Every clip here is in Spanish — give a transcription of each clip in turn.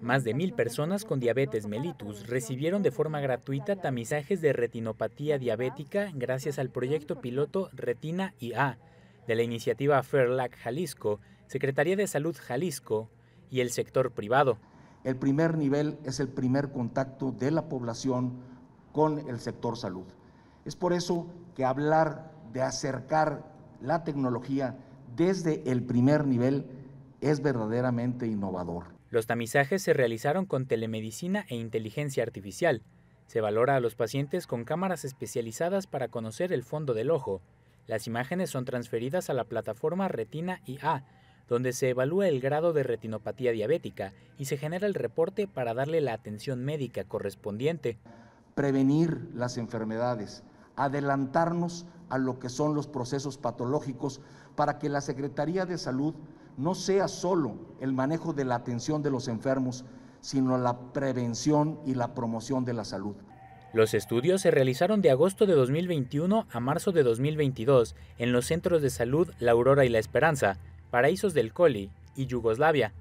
Más de mil personas con diabetes mellitus recibieron de forma gratuita tamizajes de retinopatía diabética gracias al proyecto piloto Retina IA de la iniciativa Fairlac Jalisco, Secretaría de Salud Jalisco y el sector privado. El primer nivel es el primer contacto de la población con el sector salud. Es por eso que hablar de acercar la tecnología desde el primer nivel es verdaderamente innovador. Los tamizajes se realizaron con telemedicina e inteligencia artificial. Se valora a los pacientes con cámaras especializadas para conocer el fondo del ojo. Las imágenes son transferidas a la plataforma Retina IA, donde se evalúa el grado de retinopatía diabética y se genera el reporte para darle la atención médica correspondiente. Prevenir las enfermedades, adelantarnos a lo que son los procesos patológicos para que la Secretaría de Salud no sea solo el manejo de la atención de los enfermos, sino la prevención y la promoción de la salud. Los estudios se realizaron de agosto de 2021 a marzo de 2022 en los centros de salud La Aurora y La Esperanza, Paraísos del Coli y Yugoslavia.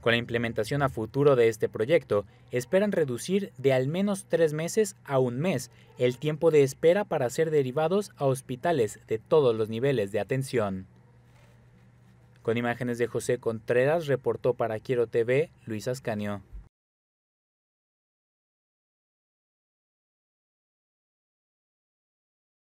Con la implementación a futuro de este proyecto, esperan reducir de al menos tres meses a un mes el tiempo de espera para ser derivados a hospitales de todos los niveles de atención. Con imágenes de José Contreras, reportó para Quiero TV Luis Ascanio.